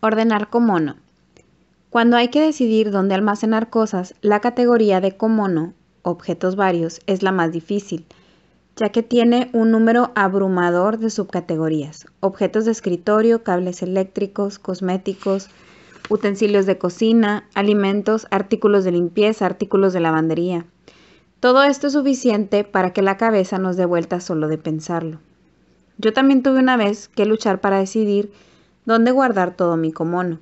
Ordenar comono. Cuando hay que decidir dónde almacenar cosas, la categoría de comono, objetos varios, es la más difícil, ya que tiene un número abrumador de subcategorías, objetos de escritorio, cables eléctricos, cosméticos, utensilios de cocina, alimentos, artículos de limpieza, artículos de lavandería. Todo esto es suficiente para que la cabeza nos dé vuelta solo de pensarlo. Yo también tuve una vez que luchar para decidir ¿dónde guardar todo mi comono.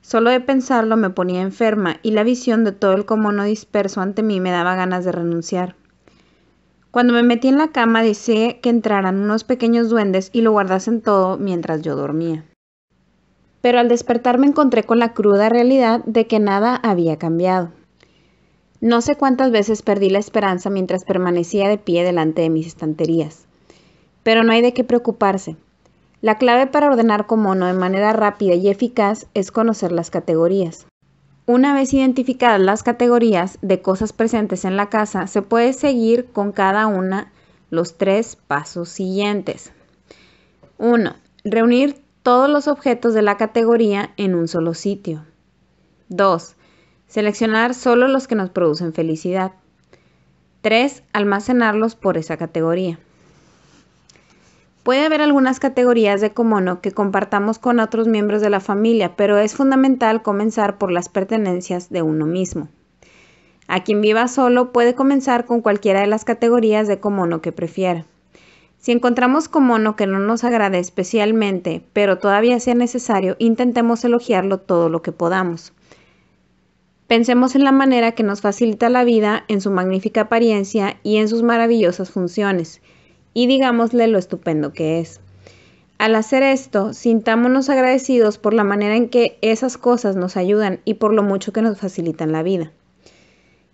Solo de pensarlo me ponía enferma y la visión de todo el comono disperso ante mí me daba ganas de renunciar. Cuando me metí en la cama deseé que entraran unos pequeños duendes y lo guardasen todo mientras yo dormía. Pero al despertar me encontré con la cruda realidad de que nada había cambiado. No sé cuántas veces perdí la esperanza mientras permanecía de pie delante de mis estanterías. Pero no hay de qué preocuparse. La clave para ordenar como uno de manera rápida y eficaz es conocer las categorías. Una vez identificadas las categorías de cosas presentes en la casa, se puede seguir con cada una los tres pasos siguientes. 1. Reunir todos los objetos de la categoría en un solo sitio. 2. Seleccionar solo los que nos producen felicidad. 3. Almacenarlos por esa categoría. Puede haber algunas categorías de comono que compartamos con otros miembros de la familia, pero es fundamental comenzar por las pertenencias de uno mismo. A quien viva solo puede comenzar con cualquiera de las categorías de comono que prefiera. Si encontramos comono que no nos agrade especialmente, pero todavía sea necesario, intentemos elogiarlo todo lo que podamos. Pensemos en la manera que nos facilita la vida, en su magnífica apariencia y en sus maravillosas funciones y digámosle lo estupendo que es. Al hacer esto, sintámonos agradecidos por la manera en que esas cosas nos ayudan y por lo mucho que nos facilitan la vida.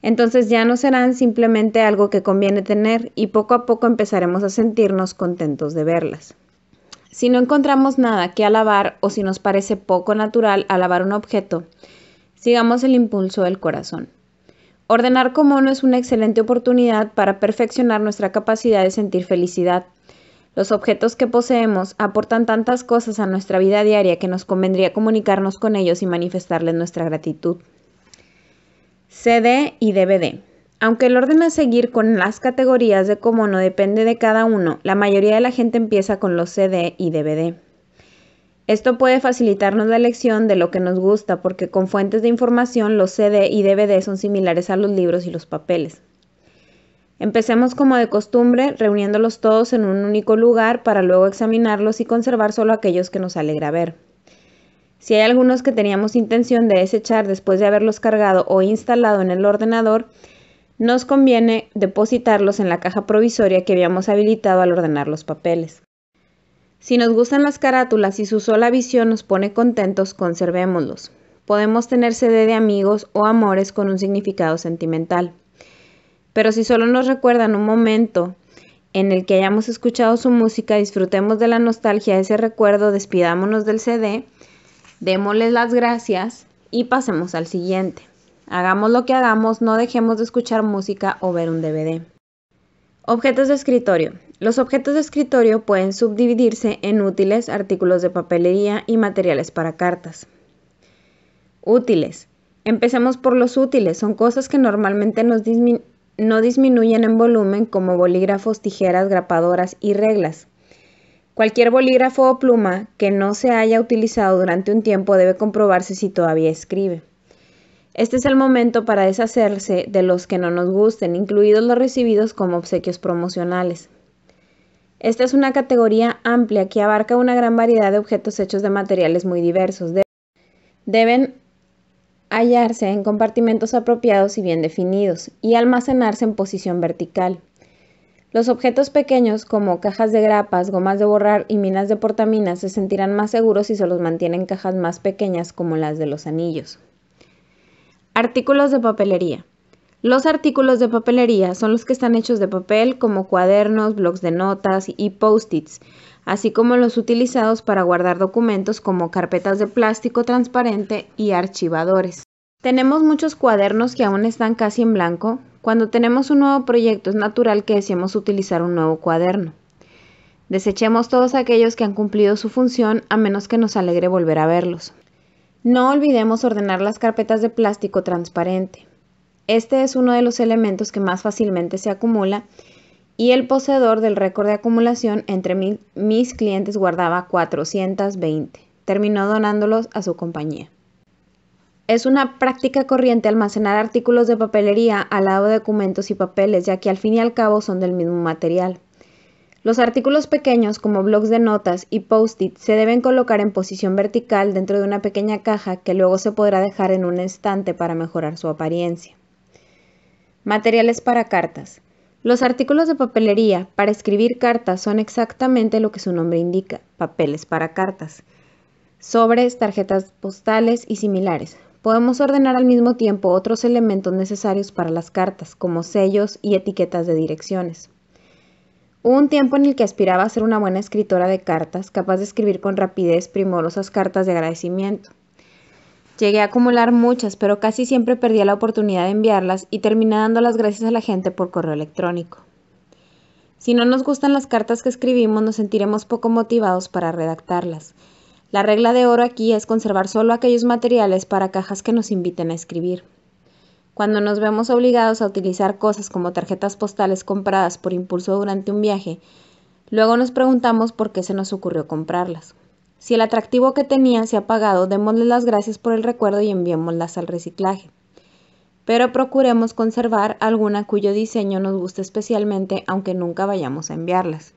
Entonces ya no serán simplemente algo que conviene tener y poco a poco empezaremos a sentirnos contentos de verlas. Si no encontramos nada que alabar o si nos parece poco natural alabar un objeto, sigamos el impulso del corazón. Ordenar como no es una excelente oportunidad para perfeccionar nuestra capacidad de sentir felicidad. Los objetos que poseemos aportan tantas cosas a nuestra vida diaria que nos convendría comunicarnos con ellos y manifestarles nuestra gratitud. CD y DVD. Aunque el orden a seguir con las categorías de como no depende de cada uno, la mayoría de la gente empieza con los CD y DVD. Esto puede facilitarnos la elección de lo que nos gusta porque con fuentes de información los CD y DVD son similares a los libros y los papeles. Empecemos como de costumbre, reuniéndolos todos en un único lugar para luego examinarlos y conservar solo aquellos que nos alegra ver. Si hay algunos que teníamos intención de desechar después de haberlos cargado o instalado en el ordenador, nos conviene depositarlos en la caja provisoria que habíamos habilitado al ordenar los papeles. Si nos gustan las carátulas y su sola visión nos pone contentos, conservémoslos. Podemos tener CD de amigos o amores con un significado sentimental. Pero si solo nos recuerdan un momento en el que hayamos escuchado su música, disfrutemos de la nostalgia de ese recuerdo, despidámonos del CD, démosles las gracias y pasemos al siguiente. Hagamos lo que hagamos, no dejemos de escuchar música o ver un DVD. Objetos de escritorio. Los objetos de escritorio pueden subdividirse en útiles, artículos de papelería y materiales para cartas. Útiles. Empecemos por los útiles. Son cosas que normalmente no disminuyen en volumen como bolígrafos, tijeras, grapadoras y reglas. Cualquier bolígrafo o pluma que no se haya utilizado durante un tiempo debe comprobarse si todavía escribe. Este es el momento para deshacerse de los que no nos gusten, incluidos los recibidos como obsequios promocionales. Esta es una categoría amplia que abarca una gran variedad de objetos hechos de materiales muy diversos. Deben hallarse en compartimentos apropiados y bien definidos y almacenarse en posición vertical. Los objetos pequeños como cajas de grapas, gomas de borrar y minas de portaminas se sentirán más seguros si se los mantienen en cajas más pequeñas como las de los anillos. Artículos de papelería. Los artículos de papelería son los que están hechos de papel como cuadernos, blogs de notas y post-its, así como los utilizados para guardar documentos como carpetas de plástico transparente y archivadores. Tenemos muchos cuadernos que aún están casi en blanco. Cuando tenemos un nuevo proyecto es natural que deseemos utilizar un nuevo cuaderno. Desechemos todos aquellos que han cumplido su función a menos que nos alegre volver a verlos. No olvidemos ordenar las carpetas de plástico transparente. Este es uno de los elementos que más fácilmente se acumula y el poseedor del récord de acumulación entre mis clientes guardaba 420. Terminó donándolos a su compañía. Es una práctica corriente almacenar artículos de papelería al lado de documentos y papeles, ya que al fin y al cabo son del mismo material. Los artículos pequeños como blogs de notas y post-it se deben colocar en posición vertical dentro de una pequeña caja que luego se podrá dejar en un estante para mejorar su apariencia. Materiales para cartas. Los artículos de papelería para escribir cartas son exactamente lo que su nombre indica, papeles para cartas. Sobres, tarjetas postales y similares. Podemos ordenar al mismo tiempo otros elementos necesarios para las cartas, como sellos y etiquetas de direcciones. Hubo un tiempo en el que aspiraba a ser una buena escritora de cartas, capaz de escribir con rapidez primorosas cartas de agradecimiento. Llegué a acumular muchas, pero casi siempre perdía la oportunidad de enviarlas y terminé dando las gracias a la gente por correo electrónico. Si no nos gustan las cartas que escribimos, nos sentiremos poco motivados para redactarlas. La regla de oro aquí es conservar solo aquellos materiales para cajas que nos inviten a escribir. Cuando nos vemos obligados a utilizar cosas como tarjetas postales compradas por impulso durante un viaje, luego nos preguntamos por qué se nos ocurrió comprarlas. Si el atractivo que tenían se ha pagado, démosles las gracias por el recuerdo y enviémoslas al reciclaje. Pero procuremos conservar alguna cuyo diseño nos guste especialmente, aunque nunca vayamos a enviarlas.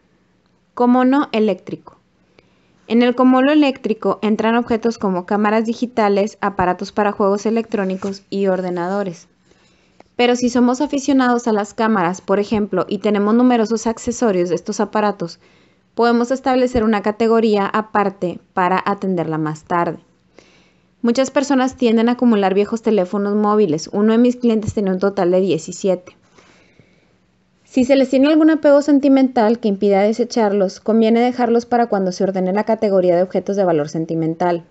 Como no eléctrico. En el comolo eléctrico entran objetos como cámaras digitales, aparatos para juegos electrónicos y ordenadores. Pero si somos aficionados a las cámaras, por ejemplo, y tenemos numerosos accesorios de estos aparatos, podemos establecer una categoría aparte para atenderla más tarde. Muchas personas tienden a acumular viejos teléfonos móviles. Uno de mis clientes tenía un total de 17. Si se les tiene algún apego sentimental que impida desecharlos, conviene dejarlos para cuando se ordene la categoría de objetos de valor sentimental.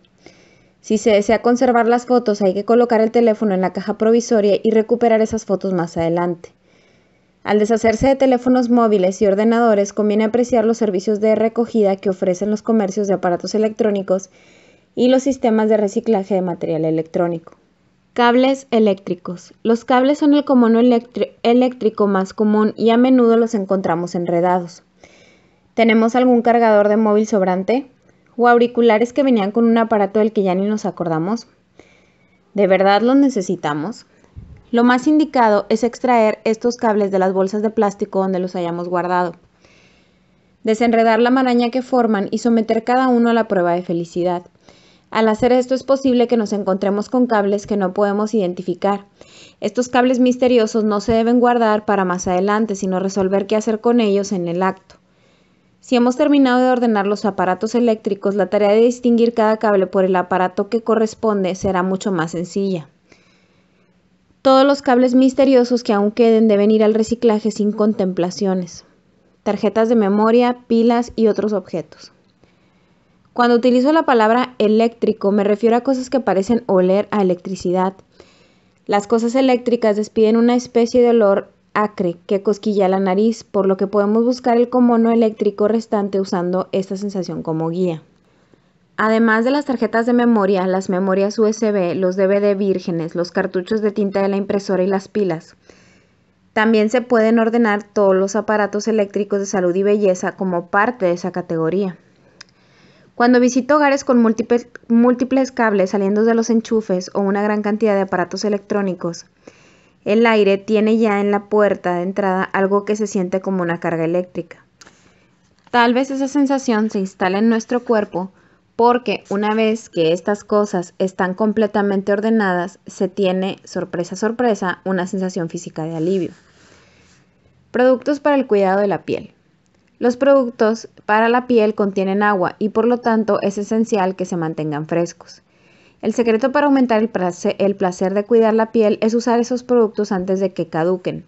Si se desea conservar las fotos, hay que colocar el teléfono en la caja provisoria y recuperar esas fotos más adelante. Al deshacerse de teléfonos móviles y ordenadores, conviene apreciar los servicios de recogida que ofrecen los comercios de aparatos electrónicos y los sistemas de reciclaje de material electrónico. Cables eléctricos. Los cables son el comono eléctrico más común y a menudo los encontramos enredados. ¿Tenemos algún cargador de móvil sobrante? ¿O auriculares que venían con un aparato del que ya ni nos acordamos? ¿De verdad los necesitamos? Lo más indicado es extraer estos cables de las bolsas de plástico donde los hayamos guardado. Desenredar la maraña que forman y someter cada uno a la prueba de felicidad. Al hacer esto es posible que nos encontremos con cables que no podemos identificar. Estos cables misteriosos no se deben guardar para más adelante, sino resolver qué hacer con ellos en el acto. Si hemos terminado de ordenar los aparatos eléctricos, la tarea de distinguir cada cable por el aparato que corresponde será mucho más sencilla. Todos los cables misteriosos que aún queden deben ir al reciclaje sin contemplaciones. Tarjetas de memoria, pilas y otros objetos. Cuando utilizo la palabra eléctrico me refiero a cosas que parecen oler a electricidad. Las cosas eléctricas despiden una especie de olor acre que cosquilla la nariz, por lo que podemos buscar el comono eléctrico restante usando esta sensación como guía. Además de las tarjetas de memoria, las memorias USB, los DVD vírgenes, los cartuchos de tinta de la impresora y las pilas. También se pueden ordenar todos los aparatos eléctricos de salud y belleza como parte de esa categoría. Cuando visito hogares con múltiples, múltiples cables saliendo de los enchufes o una gran cantidad de aparatos electrónicos, el aire tiene ya en la puerta de entrada algo que se siente como una carga eléctrica. Tal vez esa sensación se instala en nuestro cuerpo porque una vez que estas cosas están completamente ordenadas, se tiene, sorpresa, sorpresa, una sensación física de alivio. Productos para el cuidado de la piel. Los productos para la piel contienen agua y por lo tanto es esencial que se mantengan frescos. El secreto para aumentar el placer, de cuidar la piel es usar esos productos antes de que caduquen.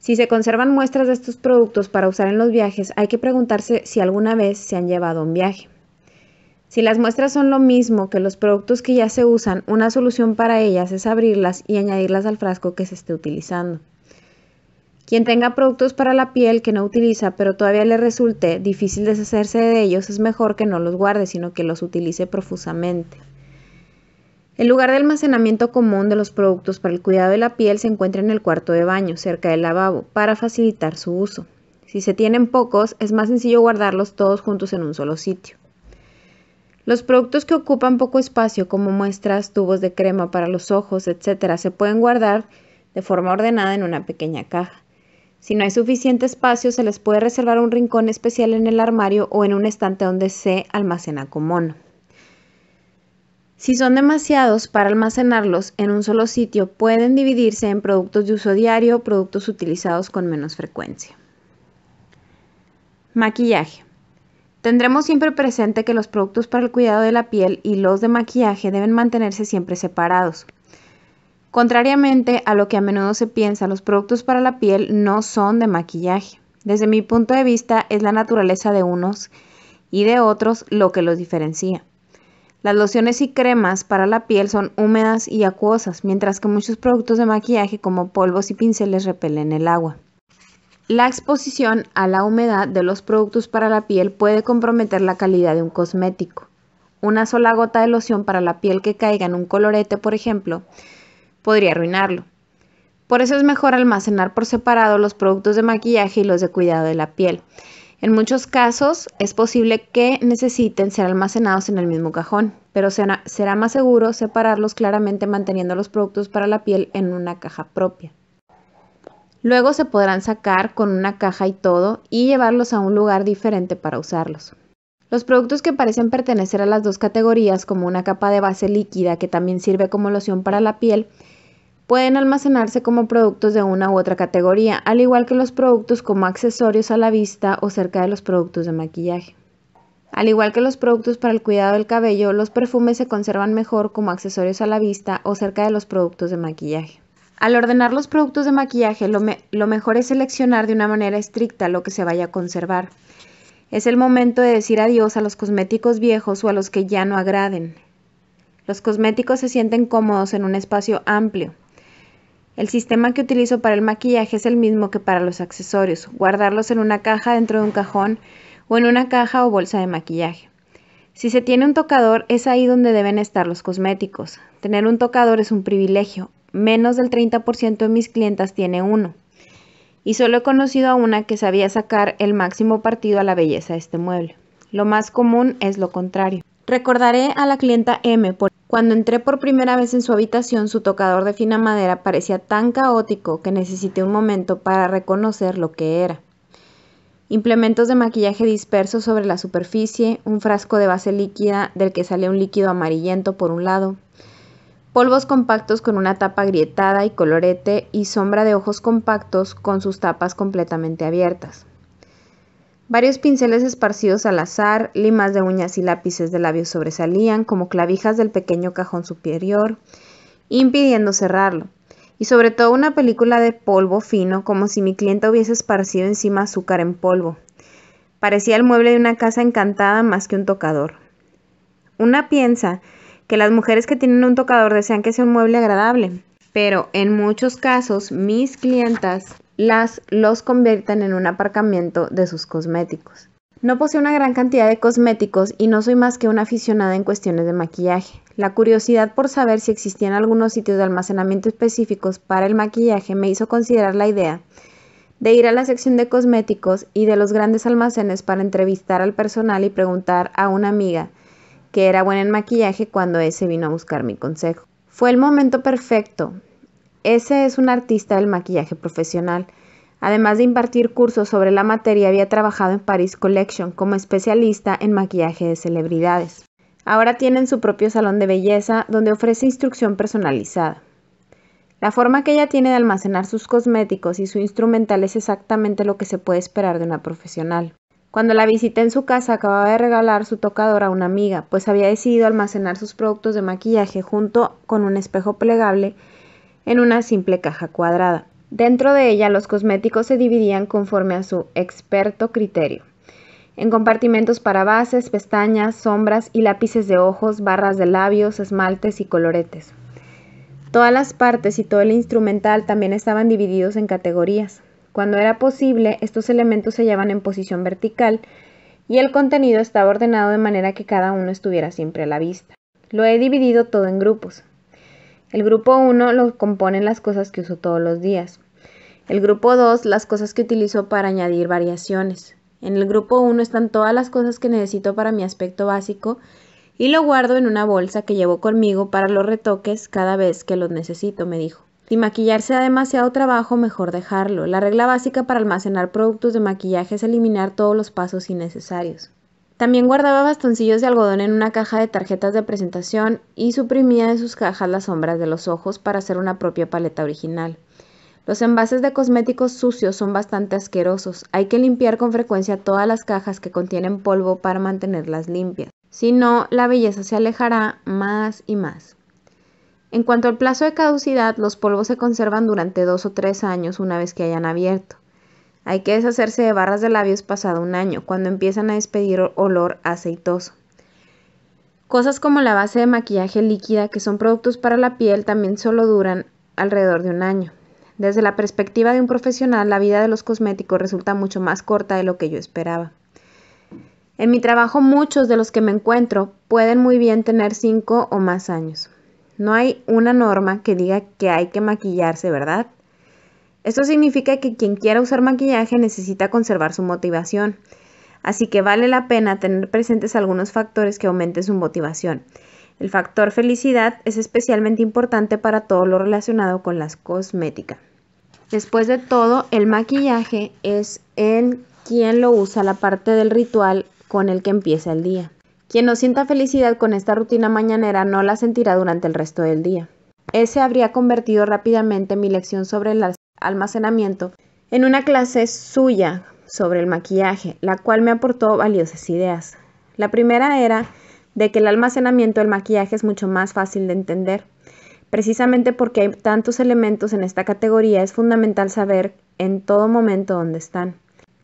Si se conservan muestras de estos productos para usar en los viajes, hay que preguntarse si alguna vez se han llevado un viaje. Si las muestras son lo mismo que los productos que ya se usan, una solución para ellas es abrirlas y añadirlas al frasco que se esté utilizando. Quien tenga productos para la piel que no utiliza pero todavía le resulte difícil deshacerse de ellos, es mejor que no los guarde, sino que los utilice profusamente. El lugar de almacenamiento común de los productos para el cuidado de la piel se encuentra en el cuarto de baño, cerca del lavabo, para facilitar su uso. Si se tienen pocos, es más sencillo guardarlos todos juntos en un solo sitio. Los productos que ocupan poco espacio, como muestras, tubos de crema para los ojos, etc., se pueden guardar de forma ordenada en una pequeña caja. Si no hay suficiente espacio, se les puede reservar un rincón especial en el armario o en un estante donde se almacena común. mono. Si son demasiados para almacenarlos en un solo sitio, pueden dividirse en productos de uso diario o productos utilizados con menos frecuencia. Maquillaje. Tendremos siempre presente que los productos para el cuidado de la piel y los de maquillaje deben mantenerse siempre separados. Contrariamente a lo que a menudo se piensa, los productos para la piel no son de maquillaje. Desde mi punto de vista, es la naturaleza de unos y de otros lo que los diferencia. Las lociones y cremas para la piel son húmedas y acuosas, mientras que muchos productos de maquillaje como polvos y pinceles repelen el agua. La exposición a la humedad de los productos para la piel puede comprometer la calidad de un cosmético. Una sola gota de loción para la piel que caiga en un colorete, por ejemplo, podría arruinarlo. Por eso es mejor almacenar por separado los productos de maquillaje y los de cuidado de la piel. En muchos casos es posible que necesiten ser almacenados en el mismo cajón, pero será, más seguro separarlos claramente manteniendo los productos para la piel en una caja propia. Luego se podrán sacar con una caja y todo y llevarlos a un lugar diferente para usarlos. Los productos que parecen pertenecer a las dos categorías, como una capa de base líquida que también sirve como loción para la piel, pueden almacenarse como productos de una u otra categoría, al igual que los productos como accesorios a la vista o cerca de los productos de maquillaje. Al igual que los productos para el cuidado del cabello, los perfumes se conservan mejor como accesorios a la vista o cerca de los productos de maquillaje. Al ordenar los productos de maquillaje, lo, mejor es seleccionar de una manera estricta lo que se vaya a conservar. Es el momento de decir adiós a los cosméticos viejos o a los que ya no agraden. Los cosméticos se sienten cómodos en un espacio amplio. El sistema que utilizo para el maquillaje es el mismo que para los accesorios, guardarlos en una caja dentro de un cajón o en una caja o bolsa de maquillaje. Si se tiene un tocador, es ahí donde deben estar los cosméticos. Tener un tocador es un privilegio, Menos del 30% de mis clientas tiene uno. Y solo he conocido a una que sabía sacar el máximo partido a la belleza de este mueble. Lo más común es lo contrario. Recordaré a la clienta M por cuando entré por primera vez en su habitación, su tocador de fina madera parecía tan caótico que necesité un momento para reconocer lo que era. Implementos de maquillaje dispersos sobre la superficie, un frasco de base líquida del que salía un líquido amarillento por un lado, Polvos compactos con una tapa grietada y colorete y sombra de ojos compactos con sus tapas completamente abiertas. Varios pinceles esparcidos al azar, limas de uñas y lápices de labios sobresalían como clavijas del pequeño cajón superior, impidiendo cerrarlo. Y sobre todo una película de polvo fino, como si mi cliente hubiese esparcido encima azúcar en polvo. Parecía el mueble de una casa encantada más que un tocador. Una piensa que las mujeres que tienen un tocador desean que sea un mueble agradable, pero en muchos casos mis clientas las los convierten en un aparcamiento de sus cosméticos. No poseo una gran cantidad de cosméticos y no soy más que una aficionada en cuestiones de maquillaje. La curiosidad por saber si existían algunos sitios de almacenamiento específicos para el maquillaje me hizo considerar la idea de ir a la sección de cosméticos y de los grandes almacenes para entrevistar al personal y preguntar a una amiga que era buena en maquillaje cuando ese vino a buscar mi consejo. Fue el momento perfecto. Ese es un artista del maquillaje profesional. Además de impartir cursos sobre la materia, había trabajado en Paris Collection como especialista en maquillaje de celebridades. Ahora tiene su propio salón de belleza donde ofrece instrucción personalizada. La forma que ella tiene de almacenar sus cosméticos y su instrumental es exactamente lo que se puede esperar de una profesional. Cuando la visité en su casa acababa de regalar su tocador a una amiga, pues había decidido almacenar sus productos de maquillaje junto con un espejo plegable en una simple caja cuadrada. Dentro de ella los cosméticos se dividían conforme a su experto criterio, en compartimentos para bases, pestañas, sombras y lápices de ojos, barras de labios, esmaltes y coloretes. Todas las partes y todo el instrumental también estaban divididos en categorías. Cuando era posible, estos elementos se llevan en posición vertical y el contenido estaba ordenado de manera que cada uno estuviera siempre a la vista. Lo he dividido todo en grupos. El grupo 1 lo componen las cosas que uso todos los días. El grupo 2 las cosas que utilizo para añadir variaciones. En el grupo 1 están todas las cosas que necesito para mi aspecto básico y lo guardo en una bolsa que llevo conmigo para los retoques cada vez que los necesito, me dijo. Si maquillarse sea demasiado trabajo, mejor dejarlo. La regla básica para almacenar productos de maquillaje es eliminar todos los pasos innecesarios. También guardaba bastoncillos de algodón en una caja de tarjetas de presentación y suprimía de sus cajas las sombras de los ojos para hacer una propia paleta original. Los envases de cosméticos sucios son bastante asquerosos. Hay que limpiar con frecuencia todas las cajas que contienen polvo para mantenerlas limpias. Si no, la belleza se alejará más y más. En cuanto al plazo de caducidad, los polvos se conservan durante dos o tres años una vez que hayan abierto. Hay que deshacerse de barras de labios pasado un año, cuando empiezan a despedir olor aceitoso. Cosas como la base de maquillaje líquida, que son productos para la piel, también solo duran alrededor de un año. Desde la perspectiva de un profesional, la vida de los cosméticos resulta mucho más corta de lo que yo esperaba. En mi trabajo muchos de los que me encuentro pueden muy bien tener cinco o más años. No hay una norma que diga que hay que maquillarse, ¿verdad? Esto significa que quien quiera usar maquillaje necesita conservar su motivación, así que vale la pena tener presentes algunos factores que aumenten su motivación. El factor felicidad es especialmente importante para todo lo relacionado con las cosméticas. Después de todo, el maquillaje es en quien lo usa la parte del ritual con el que empieza el día. Quien no sienta felicidad con esta rutina mañanera no la sentirá durante el resto del día. Ese habría convertido rápidamente mi lección sobre el almacenamiento en una clase suya sobre el maquillaje, la cual me aportó valiosas ideas. La primera era de que el almacenamiento del maquillaje es mucho más fácil de entender. Precisamente porque hay tantos elementos en esta categoría es fundamental saber en todo momento dónde están.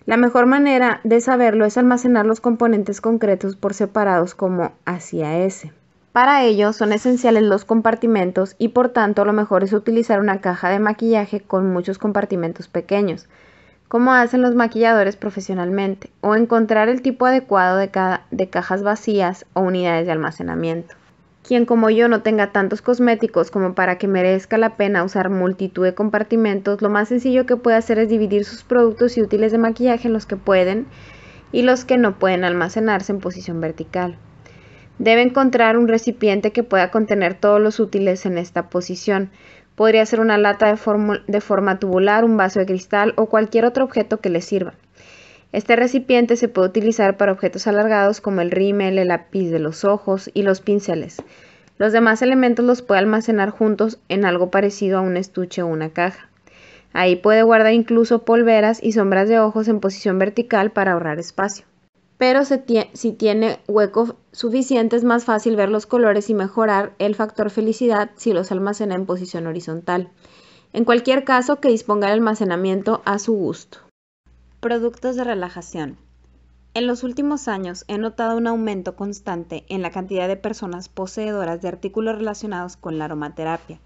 La mejor manera de saberlo es almacenar los componentes concretos por separados como hacia ese. Para ello son esenciales los compartimentos y por tanto lo mejor es utilizar una caja de maquillaje con muchos compartimentos pequeños, como hacen los maquilladores profesionalmente, o encontrar el tipo adecuado de, de cajas vacías o unidades de almacenamiento quien como yo no tenga tantos cosméticos como para que merezca la pena usar multitud de compartimentos, lo más sencillo que puede hacer es dividir sus productos y útiles de maquillaje en los que pueden y los que no pueden almacenarse en posición vertical. Debe encontrar un recipiente que pueda contener todos los útiles en esta posición. Podría ser una lata de, forma tubular, un vaso de cristal o cualquier otro objeto que le sirva. Este recipiente se puede utilizar para objetos alargados como el rímel, el lápiz de los ojos y los pinceles. Los demás elementos los puede almacenar juntos en algo parecido a un estuche o una caja. Ahí puede guardar incluso polveras y sombras de ojos en posición vertical para ahorrar espacio. Pero si tiene hueco suficiente es más fácil ver los colores y mejorar el factor felicidad si los almacena en posición horizontal. En cualquier caso, que disponga el almacenamiento a su gusto. Productos de relajación. En los últimos años he notado un aumento constante en la cantidad de personas poseedoras de artículos relacionados con la aromaterapia,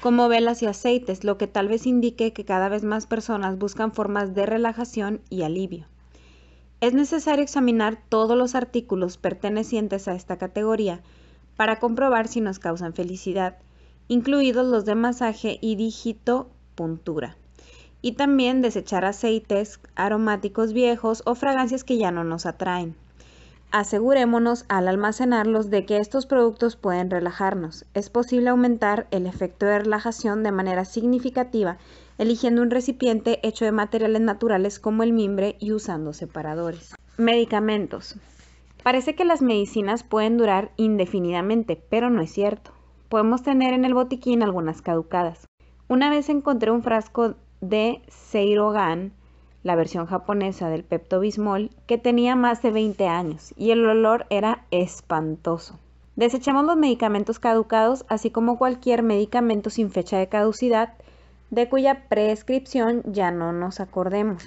como velas y aceites, lo que tal vez indique que cada vez más personas buscan formas de relajación y alivio. Es necesario examinar todos los artículos pertenecientes a esta categoría para comprobar si nos causan felicidad, incluidos los de masaje y digitopuntura y también desechar aceites aromáticos viejos o fragancias que ya no nos atraen. Asegurémonos al almacenarlos de que estos productos pueden relajarnos. Es posible aumentar el efecto de relajación de manera significativa eligiendo un recipiente hecho de materiales naturales como el mimbre y usando separadores. Medicamentos. Parece que las medicinas pueden durar indefinidamente, pero no es cierto. Podemos tener en el botiquín algunas caducadas. Una vez encontré un frasco de Seirogan, la versión japonesa del Pepto Bismol, que tenía más de 20 años y el olor era espantoso. Desechamos los medicamentos caducados, así como cualquier medicamento sin fecha de caducidad, de cuya prescripción ya no nos acordemos.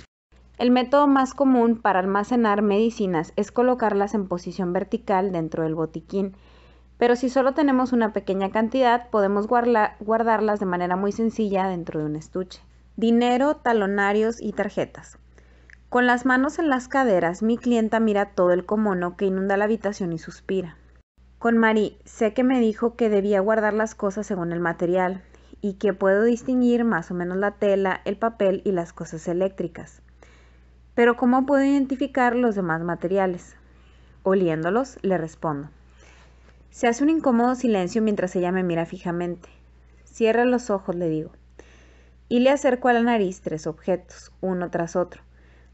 El método más común para almacenar medicinas es colocarlas en posición vertical dentro del botiquín, pero si solo tenemos una pequeña cantidad podemos guardarlas de manera muy sencilla dentro de un estuche dinero, talonarios y tarjetas. Con las manos en las caderas, mi clienta mira todo el comono que inunda la habitación y suspira. Con Mari, sé que me dijo que debía guardar las cosas según el material y que puedo distinguir más o menos la tela, el papel y las cosas eléctricas. Pero ¿cómo puedo identificar los demás materiales? Oliéndolos, le respondo. Se hace un incómodo silencio mientras ella me mira fijamente. Cierra los ojos, le digo y le acercó a la nariz tres objetos, uno tras otro,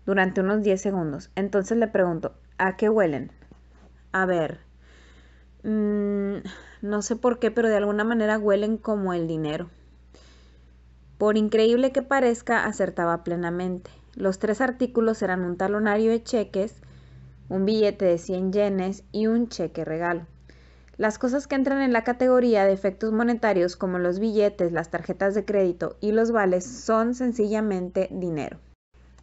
durante unos 10 segundos. Entonces le pregunto, ¿a qué huelen? A ver, mm, no sé por qué, pero de alguna manera huelen como el dinero. Por increíble que parezca, acertaba plenamente. Los tres artículos eran un talonario de cheques, un billete de 100 yenes y un cheque regalo. Las cosas que entran en la categoría de efectos monetarios como los billetes, las tarjetas de crédito y los vales son sencillamente dinero.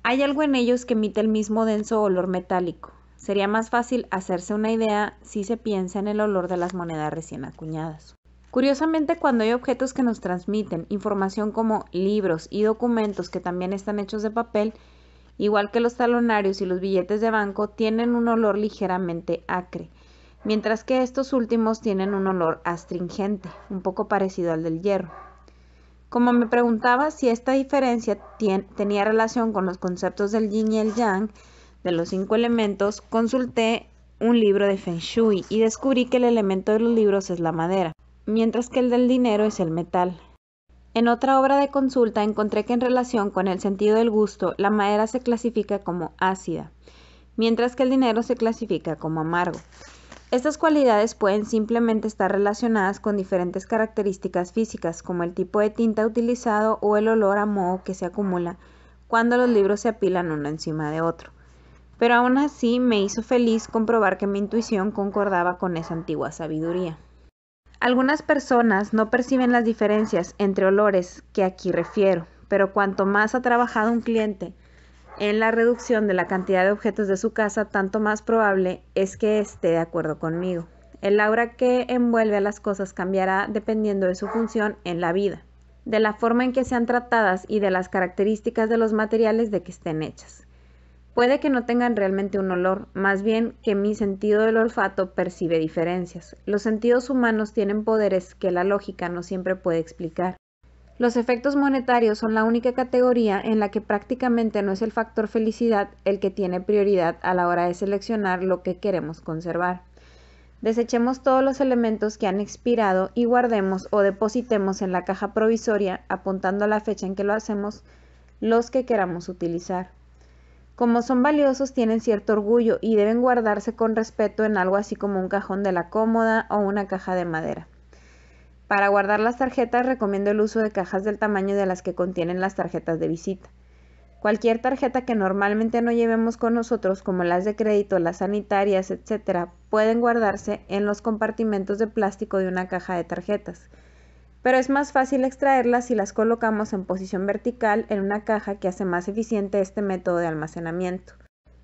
Hay algo en ellos que emite el mismo denso olor metálico. Sería más fácil hacerse una idea si se piensa en el olor de las monedas recién acuñadas. Curiosamente, cuando hay objetos que nos transmiten información como libros y documentos que también están hechos de papel, igual que los talonarios y los billetes de banco, tienen un olor ligeramente acre mientras que estos últimos tienen un olor astringente, un poco parecido al del hierro. Como me preguntaba si esta diferencia tenía relación con los conceptos del yin y el yang, de los cinco elementos, consulté un libro de Feng Shui y descubrí que el elemento de los libros es la madera, mientras que el del dinero es el metal. En otra obra de consulta encontré que en relación con el sentido del gusto, la madera se clasifica como ácida, mientras que el dinero se clasifica como amargo. Estas cualidades pueden simplemente estar relacionadas con diferentes características físicas, como el tipo de tinta utilizado o el olor a moho que se acumula cuando los libros se apilan uno encima de otro. Pero aún así me hizo feliz comprobar que mi intuición concordaba con esa antigua sabiduría. Algunas personas no perciben las diferencias entre olores que aquí refiero, pero cuanto más ha trabajado un cliente en la reducción de la cantidad de objetos de su casa, tanto más probable es que esté de acuerdo conmigo. El aura que envuelve a las cosas cambiará dependiendo de su función en la vida, de la forma en que sean tratadas y de las características de los materiales de que estén hechas. Puede que no tengan realmente un olor, más bien que mi sentido del olfato percibe diferencias. Los sentidos humanos tienen poderes que la lógica no siempre puede explicar. Los efectos monetarios son la única categoría en la que prácticamente no es el factor felicidad el que tiene prioridad a la hora de seleccionar lo que queremos conservar. Desechemos todos los elementos que han expirado y guardemos o depositemos en la caja provisoria, apuntando a la fecha en que lo hacemos, los que queramos utilizar. Como son valiosos, tienen cierto orgullo y deben guardarse con respeto en algo así como un cajón de la cómoda o una caja de madera. Para guardar las tarjetas recomiendo el uso de cajas del tamaño de las que contienen las tarjetas de visita. Cualquier tarjeta que normalmente no llevemos con nosotros, como las de crédito, las sanitarias, etc., pueden guardarse en los compartimentos de plástico de una caja de tarjetas. Pero es más fácil extraerlas si las colocamos en posición vertical en una caja que hace más eficiente este método de almacenamiento.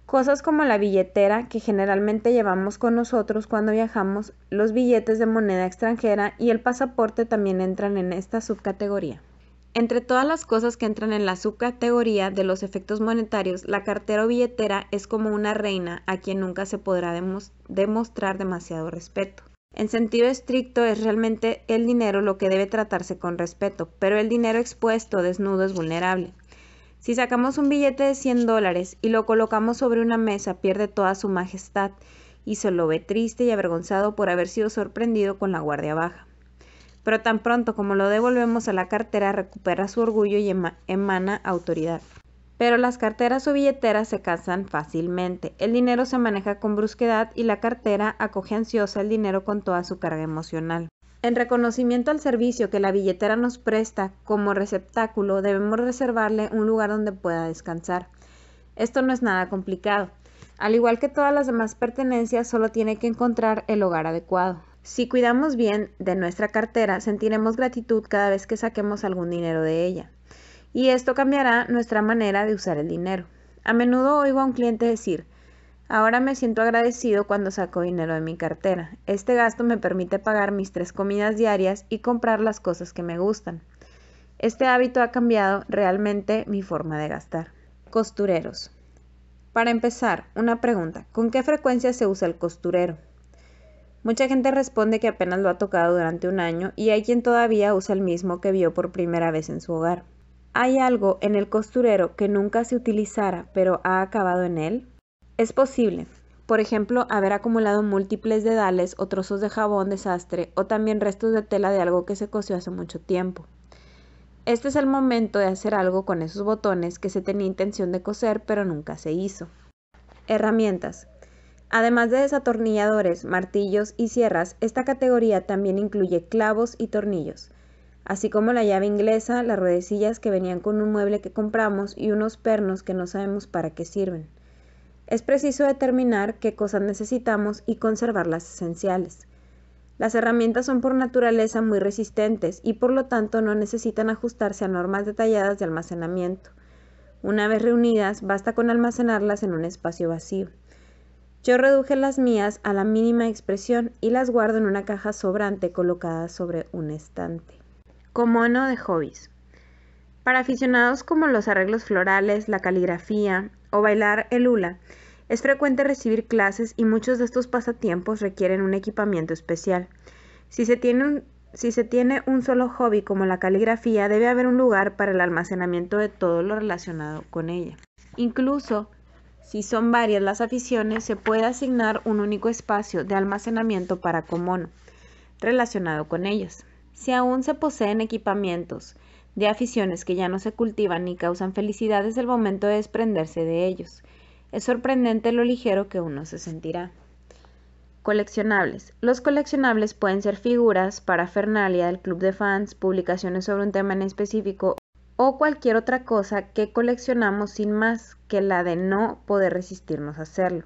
Cosas como la billetera que generalmente llevamos con nosotros cuando viajamos, los billetes de moneda extranjera y el pasaporte también entran en esta subcategoría. Entre todas las cosas que entran en la subcategoría de los efectos monetarios, la cartera o billetera es como una reina a quien nunca se podrá demostrar demasiado respeto. En sentido estricto es realmente el dinero lo que debe tratarse con respeto, pero el dinero expuesto desnudo es vulnerable. Si sacamos un billete de 100 dólares y lo colocamos sobre una mesa, pierde toda su majestad y se lo ve triste y avergonzado por haber sido sorprendido con la guardia baja. Pero tan pronto como lo devolvemos a la cartera, recupera su orgullo y emana autoridad. Pero las carteras o billeteras se casan fácilmente. El dinero se maneja con brusquedad y la cartera acoge ansiosa el dinero con toda su carga emocional. En reconocimiento al servicio que la billetera nos presta como receptáculo, debemos reservarle un lugar donde pueda descansar. Esto no es nada complicado. Al igual que todas las demás pertenencias, solo tiene que encontrar el hogar adecuado. Si cuidamos bien de nuestra cartera, sentiremos gratitud cada vez que saquemos algún dinero de ella. Y esto cambiará nuestra manera de usar el dinero. A menudo oigo a un cliente decir, Ahora me siento agradecido cuando saco dinero de mi cartera. Este gasto me permite pagar mis tres comidas diarias y comprar las cosas que me gustan. Este hábito ha cambiado realmente mi forma de gastar. Costureros. Para empezar, una pregunta. ¿Con qué frecuencia se usa el costurero? Mucha gente responde que apenas lo ha tocado durante un año y hay quien todavía usa el mismo que vio por primera vez en su hogar. ¿Hay algo en el costurero que nunca se utilizara pero ha acabado en él? Es posible, por ejemplo, haber acumulado múltiples dedales o trozos de jabón desastre o también restos de tela de algo que se cosió hace mucho tiempo. Este es el momento de hacer algo con esos botones que se tenía intención de coser pero nunca se hizo. Herramientas. Además de desatornilladores, martillos y sierras, esta categoría también incluye clavos y tornillos, así como la llave inglesa, las ruedecillas que venían con un mueble que compramos y unos pernos que no sabemos para qué sirven es preciso determinar qué cosas necesitamos y conservar las esenciales. Las herramientas son por naturaleza muy resistentes y por lo tanto no necesitan ajustarse a normas detalladas de almacenamiento. Una vez reunidas, basta con almacenarlas en un espacio vacío. Yo reduje las mías a la mínima expresión y las guardo en una caja sobrante colocada sobre un estante. Como uno de hobbies. Para aficionados como los arreglos florales, la caligrafía, o bailar el hula. Es frecuente recibir clases y muchos de estos pasatiempos requieren un equipamiento especial. Si se tiene un, si se tiene un solo hobby como la caligrafía, debe haber un lugar para el almacenamiento de todo lo relacionado con ella. Incluso si son varias las aficiones, se puede asignar un único espacio de almacenamiento para común relacionado con ellas. Si aún se poseen equipamientos de aficiones que ya no se cultivan ni causan felicidad es el momento de desprenderse de ellos. Es sorprendente lo ligero que uno se sentirá. Coleccionables. Los coleccionables pueden ser figuras, para Fernalia del club de fans, publicaciones sobre un tema en específico o cualquier otra cosa que coleccionamos sin más que la de no poder resistirnos a hacerlo.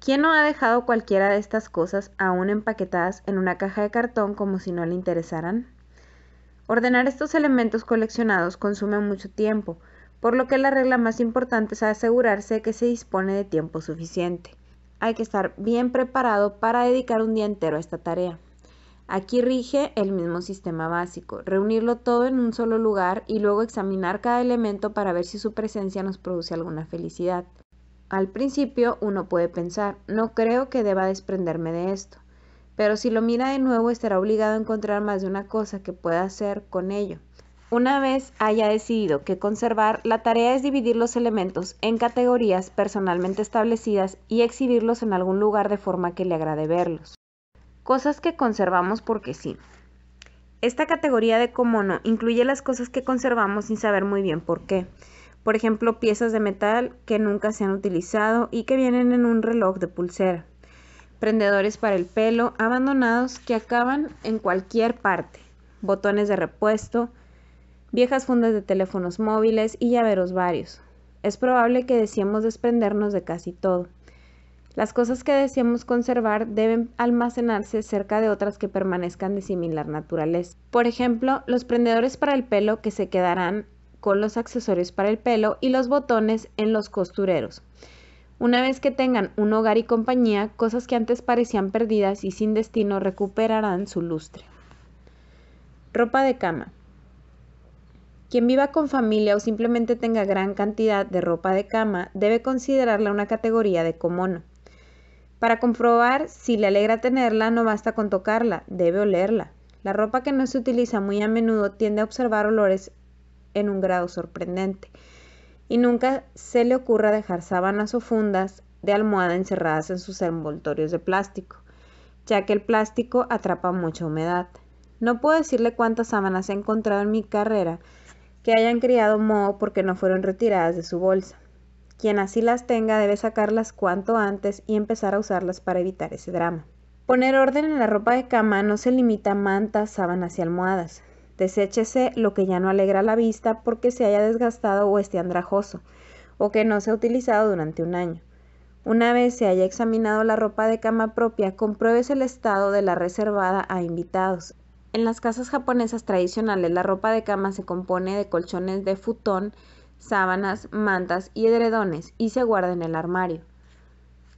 ¿Quién no ha dejado cualquiera de estas cosas aún empaquetadas en una caja de cartón como si no le interesaran? Ordenar estos elementos coleccionados consume mucho tiempo, por lo que la regla más importante es asegurarse de que se dispone de tiempo suficiente. Hay que estar bien preparado para dedicar un día entero a esta tarea. Aquí rige el mismo sistema básico, reunirlo todo en un solo lugar y luego examinar cada elemento para ver si su presencia nos produce alguna felicidad. Al principio uno puede pensar, no creo que deba desprenderme de esto, pero si lo mira de nuevo estará obligado a encontrar más de una cosa que pueda hacer con ello. Una vez haya decidido qué conservar, la tarea es dividir los elementos en categorías personalmente establecidas y exhibirlos en algún lugar de forma que le agrade verlos. Cosas que conservamos porque sí. Esta categoría de comono incluye las cosas que conservamos sin saber muy bien por qué. Por ejemplo, piezas de metal que nunca se han utilizado y que vienen en un reloj de pulsera prendedores para el pelo abandonados que acaban en cualquier parte, botones de repuesto, viejas fundas de teléfonos móviles y llaveros varios. Es probable que deseemos desprendernos de casi todo. Las cosas que deseamos conservar deben almacenarse cerca de otras que permanezcan de similar naturaleza. Por ejemplo, los prendedores para el pelo que se quedarán con los accesorios para el pelo y los botones en los costureros. Una vez que tengan un hogar y compañía, cosas que antes parecían perdidas y sin destino recuperarán su lustre. Ropa de cama. Quien viva con familia o simplemente tenga gran cantidad de ropa de cama debe considerarla una categoría de comono. Para comprobar si le alegra tenerla, no basta con tocarla, debe olerla. La ropa que no se utiliza muy a menudo tiende a observar olores en un grado sorprendente y nunca se le ocurra dejar sábanas o fundas de almohada encerradas en sus envoltorios de plástico, ya que el plástico atrapa mucha humedad. No puedo decirle cuántas sábanas he encontrado en mi carrera que hayan criado moho porque no fueron retiradas de su bolsa. Quien así las tenga debe sacarlas cuanto antes y empezar a usarlas para evitar ese drama. Poner orden en la ropa de cama no se limita a mantas, sábanas y almohadas. Deséchese lo que ya no alegra la vista porque se haya desgastado o esté andrajoso, o que no se ha utilizado durante un año. Una vez se haya examinado la ropa de cama propia, compruebes el estado de la reservada a invitados. En las casas japonesas tradicionales, la ropa de cama se compone de colchones de futón, sábanas, mantas y edredones y se guarda en el armario.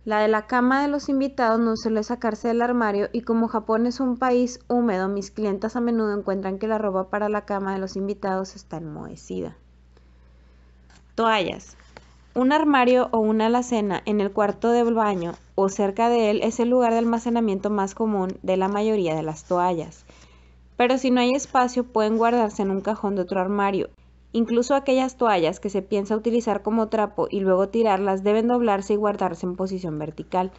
La de la cama de los invitados no suele sacarse del armario y como Japón es un país húmedo, mis clientas a menudo encuentran que la ropa para la cama de los invitados está enmohecida. Toallas. Un armario o una alacena en el cuarto del baño o cerca de él es el lugar de almacenamiento más común de la mayoría de las toallas. Pero si no hay espacio pueden guardarse en un cajón de otro armario Incluso aquellas toallas que se piensa utilizar como trapo y luego tirarlas deben doblarse y guardarse en posición vertical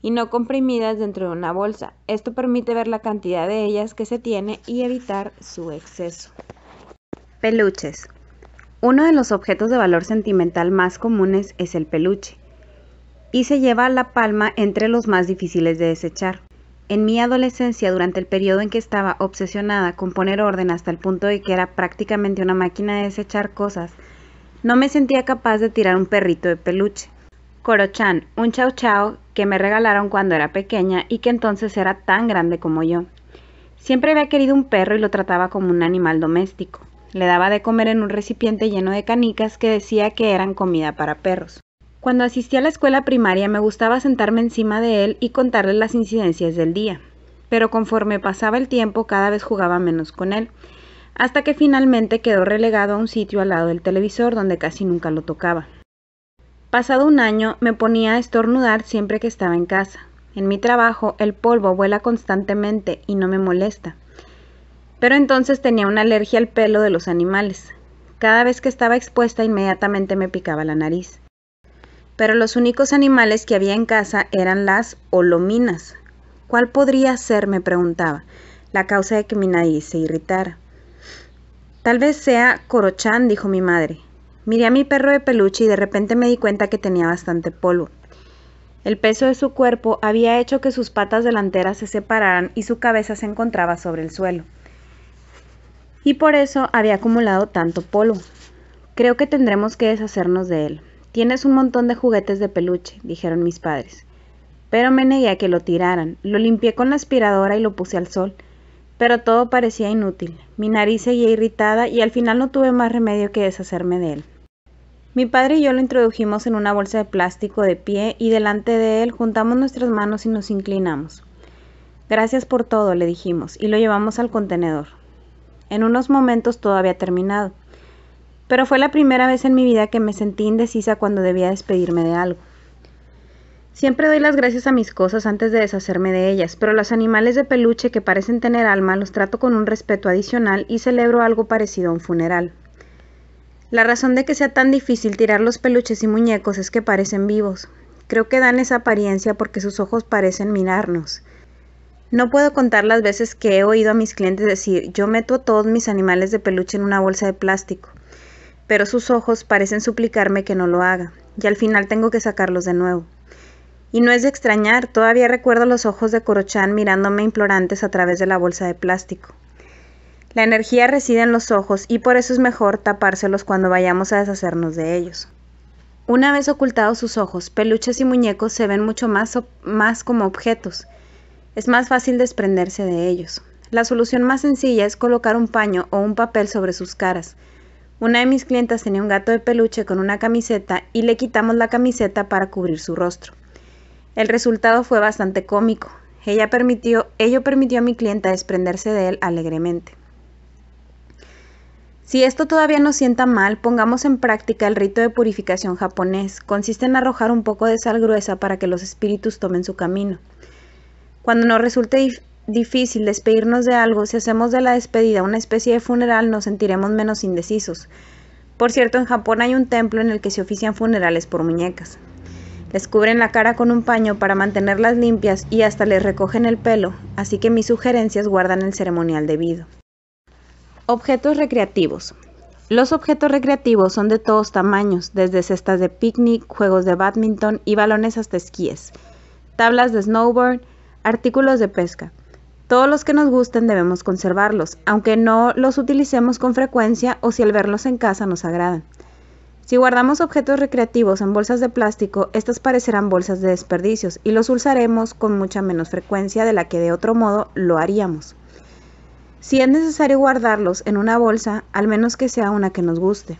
y no comprimidas dentro de una bolsa. Esto permite ver la cantidad de ellas que se tiene y evitar su exceso. Peluches. Uno de los objetos de valor sentimental más comunes es el peluche y se lleva la palma entre los más difíciles de desechar. En mi adolescencia, durante el periodo en que estaba obsesionada con poner orden hasta el punto de que era prácticamente una máquina de desechar cosas, no me sentía capaz de tirar un perrito de peluche. Corochan, un chau chau que me regalaron cuando era pequeña y que entonces era tan grande como yo. Siempre había querido un perro y lo trataba como un animal doméstico. Le daba de comer en un recipiente lleno de canicas que decía que eran comida para perros. Cuando asistí a la escuela primaria me gustaba sentarme encima de él y contarle las incidencias del día, pero conforme pasaba el tiempo cada vez jugaba menos con él, hasta que finalmente quedó relegado a un sitio al lado del televisor donde casi nunca lo tocaba. Pasado un año me ponía a estornudar siempre que estaba en casa. En mi trabajo el polvo vuela constantemente y no me molesta. Pero entonces tenía una alergia al pelo de los animales. Cada vez que estaba expuesta inmediatamente me picaba la nariz pero los únicos animales que había en casa eran las olominas. ¿Cuál podría ser? me preguntaba, la causa de que mi nariz se irritara. Tal vez sea Corochán, dijo mi madre. Miré a mi perro de peluche y de repente me di cuenta que tenía bastante polvo. El peso de su cuerpo había hecho que sus patas delanteras se separaran y su cabeza se encontraba sobre el suelo. Y por eso había acumulado tanto polvo. Creo que tendremos que deshacernos de él. Tienes un montón de juguetes de peluche, dijeron mis padres. Pero me negué a que lo tiraran. Lo limpié con la aspiradora y lo puse al sol. Pero todo parecía inútil. Mi nariz seguía irritada y al final no tuve más remedio que deshacerme de él. Mi padre y yo lo introdujimos en una bolsa de plástico de pie y delante de él juntamos nuestras manos y nos inclinamos. Gracias por todo, le dijimos, y lo llevamos al contenedor. En unos momentos todo había terminado pero fue la primera vez en mi vida que me sentí indecisa cuando debía despedirme de algo. Siempre doy las gracias a mis cosas antes de deshacerme de ellas, pero los animales de peluche que parecen tener alma los trato con un respeto adicional y celebro algo parecido a un funeral. La razón de que sea tan difícil tirar los peluches y muñecos es que parecen vivos. Creo que dan esa apariencia porque sus ojos parecen mirarnos. No puedo contar las veces que he oído a mis clientes decir yo meto todos mis animales de peluche en una bolsa de plástico pero sus ojos parecen suplicarme que no lo haga, y al final tengo que sacarlos de nuevo. Y no es de extrañar, todavía recuerdo los ojos de corochán mirándome implorantes a través de la bolsa de plástico. La energía reside en los ojos y por eso es mejor tapárselos cuando vayamos a deshacernos de ellos. Una vez ocultados sus ojos, peluches y muñecos se ven mucho más como objetos. Es más fácil desprenderse de ellos. La solución más sencilla es colocar un paño o un papel sobre sus caras, una de mis clientas tenía un gato de peluche con una camiseta y le quitamos la camiseta para cubrir su rostro. El resultado fue bastante cómico. Ella permitió, ello permitió a mi clienta desprenderse de él alegremente. Si esto todavía nos sienta mal, pongamos en práctica el rito de purificación japonés. Consiste en arrojar un poco de sal gruesa para que los espíritus tomen su camino. Cuando nos resulte difícil despedirnos de algo, si hacemos de la despedida una especie de funeral nos sentiremos menos indecisos. Por cierto, en Japón hay un templo en el que se ofician funerales por muñecas. Les cubren la cara con un paño para mantenerlas limpias y hasta les recogen el pelo, así que mis sugerencias guardan el ceremonial debido. Objetos recreativos. Los objetos recreativos son de todos tamaños, desde cestas de picnic, juegos de badminton y balones hasta esquíes, tablas de snowboard, artículos de pesca. Todos los que nos gusten debemos conservarlos, aunque no los utilicemos con frecuencia o si al verlos en casa nos agradan. Si guardamos objetos recreativos en bolsas de plástico, estas parecerán bolsas de desperdicios y los usaremos con mucha menos frecuencia de la que de otro modo lo haríamos. Si es necesario guardarlos en una bolsa, al menos que sea una que nos guste.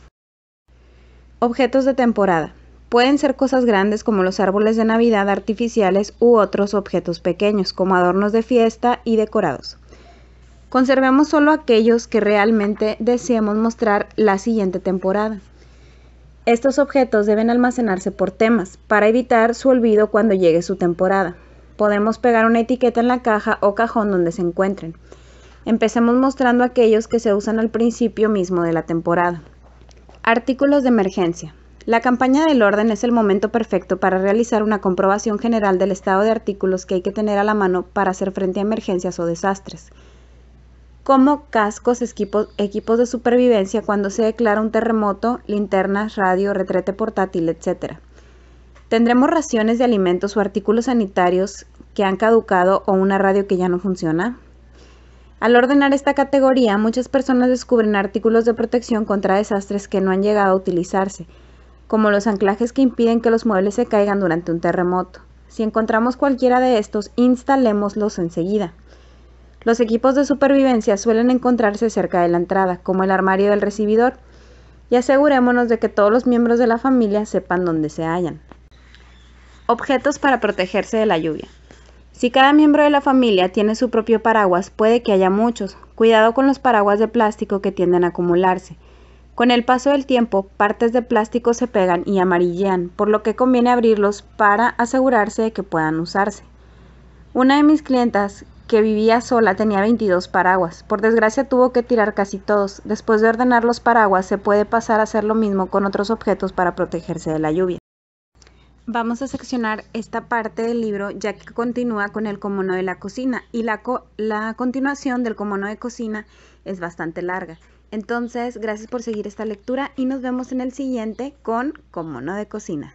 Objetos de temporada. Pueden ser cosas grandes como los árboles de Navidad artificiales u otros objetos pequeños como adornos de fiesta y decorados. Conservemos solo aquellos que realmente deseamos mostrar la siguiente temporada. Estos objetos deben almacenarse por temas para evitar su olvido cuando llegue su temporada. Podemos pegar una etiqueta en la caja o cajón donde se encuentren. Empecemos mostrando aquellos que se usan al principio mismo de la temporada. Artículos de emergencia. La campaña del orden es el momento perfecto para realizar una comprobación general del estado de artículos que hay que tener a la mano para hacer frente a emergencias o desastres, como cascos, equipos, de supervivencia cuando se declara un terremoto, linternas, radio, retrete portátil, etc. Tendremos raciones de alimentos o artículos sanitarios que han caducado o una radio que ya no funciona. Al ordenar esta categoría, muchas personas descubren artículos de protección contra desastres que no han llegado a utilizarse, como los anclajes que impiden que los muebles se caigan durante un terremoto. Si encontramos cualquiera de estos, instalémoslos enseguida. Los equipos de supervivencia suelen encontrarse cerca de la entrada, como el armario del recibidor, y asegurémonos de que todos los miembros de la familia sepan dónde se hallan. Objetos para protegerse de la lluvia. Si cada miembro de la familia tiene su propio paraguas, puede que haya muchos. Cuidado con los paraguas de plástico que tienden a acumularse. Con el paso del tiempo, partes de plástico se pegan y amarillean, por lo que conviene abrirlos para asegurarse de que puedan usarse. Una de mis clientas, que vivía sola, tenía 22 paraguas. Por desgracia tuvo que tirar casi todos. Después de ordenar los paraguas, se puede pasar a hacer lo mismo con otros objetos para protegerse de la lluvia. Vamos a seccionar esta parte del libro ya que continúa con el comono de la cocina y la, la continuación del comono de cocina es bastante larga. Entonces, gracias por seguir esta lectura y nos vemos en el siguiente con Como no de cocina.